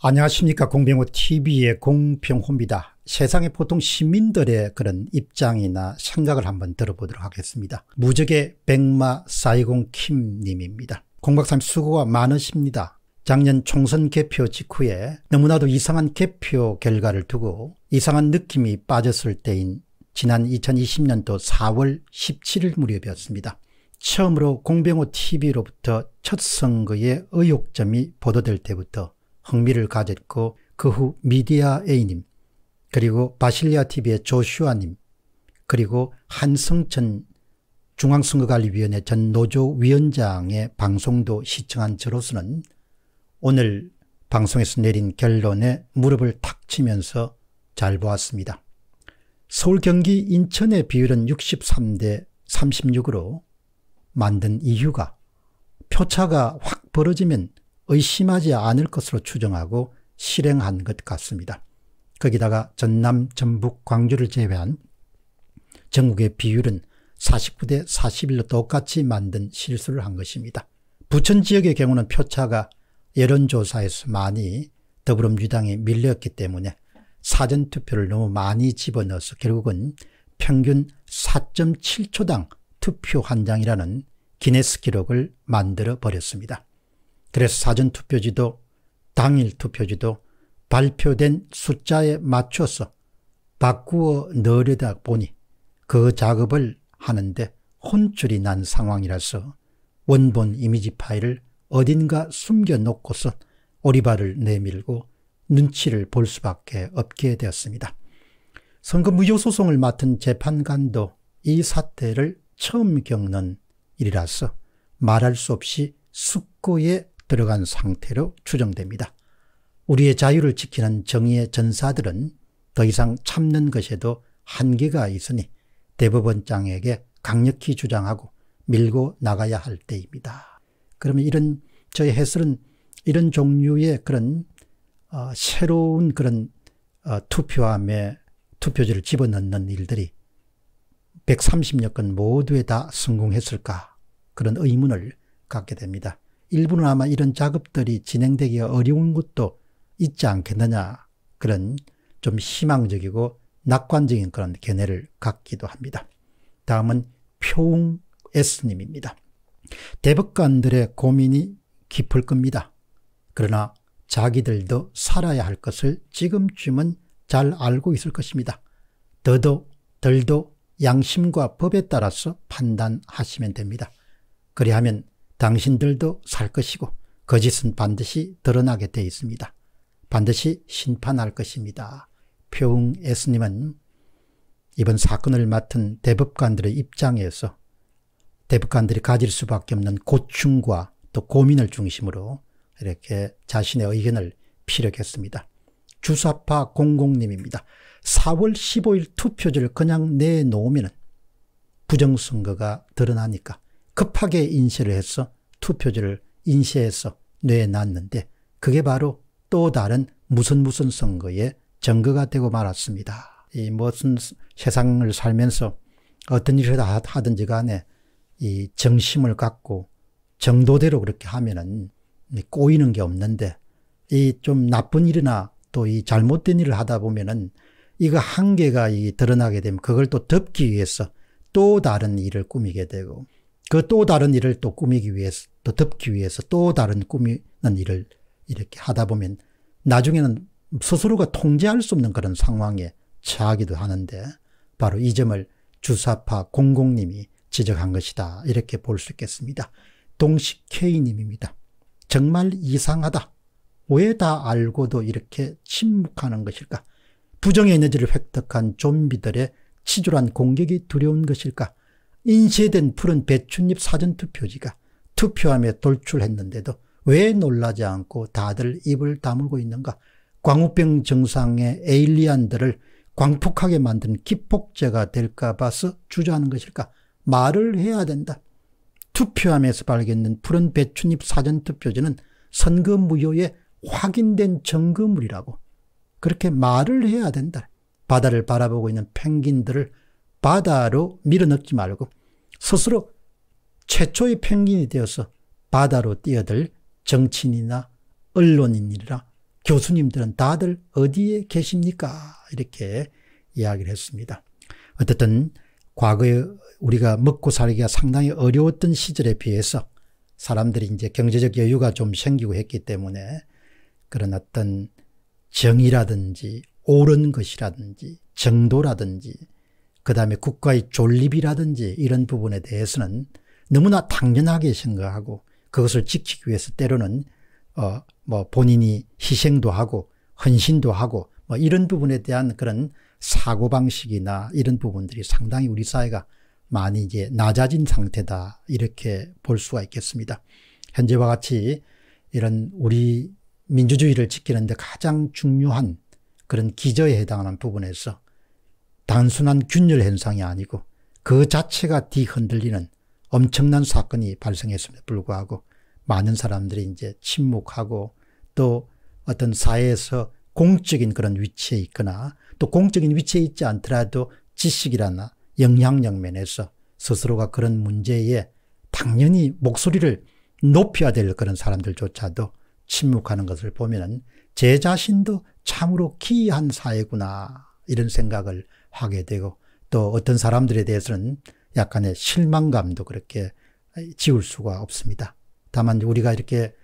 안녕하십니까 공병호TV의 공병호입니다. 세상의 보통 시민들의 그런 입장이나 생각을 한번 들어보도록 하겠습니다. 무적의 백마 사이공킴 님입니다. 공박사님 수고가 많으십니다. 작년 총선 개표 직후에 너무나도 이상한 개표 결과를 두고 이상한 느낌이 빠졌을 때인 지난 2020년도 4월 17일 무렵이었습니다. 처음으로 공병호TV로부터 첫 선거의 의혹점이 보도될 때부터 흥미를 가졌고 그 후 미디아 A님, 그리고 바실리아 TV의 조슈아님, 그리고 한성천 중앙선거관리위원회 전 노조 위원장의 방송도 시청한 저로서는 오늘 방송에서 내린 결론에 무릎을 탁 치면서 잘 보았습니다. 서울, 경기, 인천의 비율은 63대 36으로 만든 이유가 표차가 확 벌어지면 의심하지 않을 것으로 추정하고 실행한 것 같습니다. 거기다가 전남, 전북, 광주를 제외한 전국의 비율은 49대 41로 똑같이 만든 실수를 한 것입니다. 부천 지역의 경우는 표차가 여론조사에서 많이 더불어민주당에 밀렸기 때문에 사전투표를 너무 많이 집어넣어서 결국은 평균 4.7초당 투표 한 장이라는 기네스 기록을 만들어 버렸습니다. 그래서 사전투표지도 당일 투표지도 발표된 숫자에 맞춰서 바꾸어 넣으려다 보니 그 작업을 하는데 혼쭐이 난 상황이라서 원본 이미지 파일을 어딘가 숨겨놓고서 오리발을 내밀고 눈치를 볼 수밖에 없게 되었습니다. 선거 무효 소송을 맡은 재판관도 이 사태를 처음 겪는 일이라서 말할 수 없이 숙고에 들어간 상태로 추정됩니다. 우리의 자유를 지키는 정의의 전사들은 더 이상 참는 것에도 한계가 있으니 대법원장에게 강력히 주장하고 밀고 나가야 할 때입니다. 그러면 이런 저희 해설은 이런 종류의 그런 어, 새로운 그런 어, 투표함에 투표지를 집어넣는 일들이 130여 건 모두에 다 성공했을까 그런 의문을 갖게 됩니다. 일부는 아마 이런 작업들이 진행되기가 어려운 것도 있지 않겠느냐 그런 좀 희망적이고 낙관적인 그런 견해를 갖기도 합니다. 다음은 표웅 S님입니다. 대법관들의 고민이 깊을 겁니다. 그러나 자기들도 살아야 할 것을 지금쯤은 잘 알고 있을 것입니다. 더도 덜도 양심과 법에 따라서 판단하시면 됩니다. 그리하면 당신들도 살 것이고 거짓은 반드시 드러나게 되어 있습니다. 반드시 심판할 것입니다. 표웅 예수님은 이번 사건을 맡은 대법관들의 입장에서 대법관들이 가질 수밖에 없는 고충과 또 고민을 중심으로 이렇게 자신의 의견을 피력했습니다. 주사파 공공님입니다. 4월 15일 투표지를 그냥 내놓으면 부정선거가 드러나니까 급하게 인쇄를 해서 투표지를 인쇄해서 뇌에 놨는데 그게 바로 또 다른 무슨 무슨 선거의 증거가 되고 말았습니다. 이 무슨 세상을 살면서 어떤 일을 하든지 간에 이 정심을 갖고 정도대로 그렇게 하면은 꼬이는 게 없는데 이 좀 나쁜 일이나 또 이 잘못된 일을 하다 보면은 이거 한계가 이 드러나게 되면 그걸 또 덮기 위해서 또 다른 일을 꾸미게 되고 그또 다른 일을 또 꾸미기 위해서, 또 덮기 위해서 또 다른 꾸미는 일을 이렇게 하다 보면 나중에는 스스로가 통제할 수 없는 그런 상황에 처하기도 하는데 바로 이 점을 주사파 공공님이 지적한 것이다. 이렇게 볼 수 있겠습니다. 동식케이님입니다 정말 이상하다. 왜 다 알고도 이렇게 침묵하는 것일까? 부정의 에너지를 획득한 좀비들의 치졸한 공격이 두려운 것일까? 인쇄된 푸른 배춧잎 사전투표지가 투표함에 돌출했는데도 왜 놀라지 않고 다들 입을 다물고 있는가? 광우병 정상의 에일리안들을 광폭하게 만든 기폭제가 될까 봐서 주저하는 것일까? 말을 해야 된다. 투표함에서 발견된 푸른 배춧잎 사전투표지는 선거 무효의 확인된 증거물이라고 그렇게 말을 해야 된다. 바다를 바라보고 있는 펭귄들을 바다로 밀어넣지 말고 스스로 최초의 펭귄이 되어서 바다로 뛰어들 정치인이나 언론인이라 교수님들은 다들 어디에 계십니까? 이렇게 이야기를 했습니다. 어쨌든 과거에 우리가 먹고 살기가 상당히 어려웠던 시절에 비해서 사람들이 이제 경제적 여유가 좀 생기고 했기 때문에 그런 어떤 정의라든지 옳은 것이라든지 정도라든지 그 다음에 국가의 존립이라든지 이런 부분에 대해서는 너무나 당연하게 생각하고 그것을 지키기 위해서 때로는 어, 뭐 본인이 희생도 하고 헌신도 하고 뭐 이런 부분에 대한 그런 사고방식이나 이런 부분들이 상당히 우리 사회가 많이 이제 낮아진 상태다 이렇게 볼 수가 있겠습니다. 현재와 같이 이런 우리 민주주의를 지키는데 가장 중요한 그런 기저에 해당하는 부분에서 단순한 균열 현상이 아니고 그 자체가 뒤흔들리는 엄청난 사건이 발생했음에도 불구하고 많은 사람들이 이제 침묵하고 또 어떤 사회에서 공적인 그런 위치에 있거나 또 공적인 위치에 있지 않더라도 지식이라나 영향력 면에서 스스로가 그런 문제에 당연히 목소리를 높여야 될 그런 사람들조차도 침묵하는 것을 보면은 제 자신도 참으로 기이한 사회구나 이런 생각을 하게 되고 또 어떤 사람들에 대해서는 약간의 실망감도 그렇게 지울 수가 없습니다. 다만 우리가 이렇게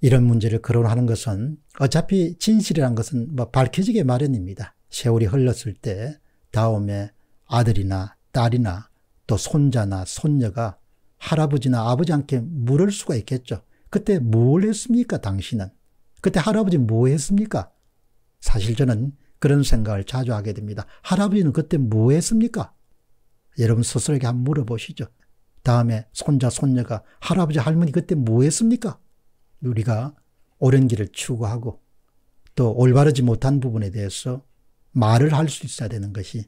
이런 문제를 거론하는 것은 어차피 진실이란 것은 뭐 밝혀지게 마련입니다. 세월이 흘렀을 때 다음에 아들이나 딸이나 또 손자나 손녀가 할아버지나 아버지한테 물을 수가 있겠죠. 그때 뭘 했습니까, 당신은? 그때 할아버지 뭐 했습니까? 사실 저는 그런 생각을 자주 하게 됩니다. 할아버지는 그때 뭐 했습니까? 여러분 스스로에게 한번 물어보시죠. 다음에 손자, 손녀가 할아버지, 할머니 그때 뭐 했습니까? 우리가 옳은 길을 추구하고 또 올바르지 못한 부분에 대해서 말을 할 수 있어야 되는 것이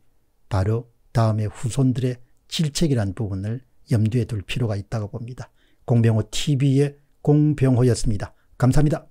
바로 다음에 후손들의 질책이란 부분을 염두에 둘 필요가 있다고 봅니다. 공병호 TV의 공병호였습니다. 감사합니다.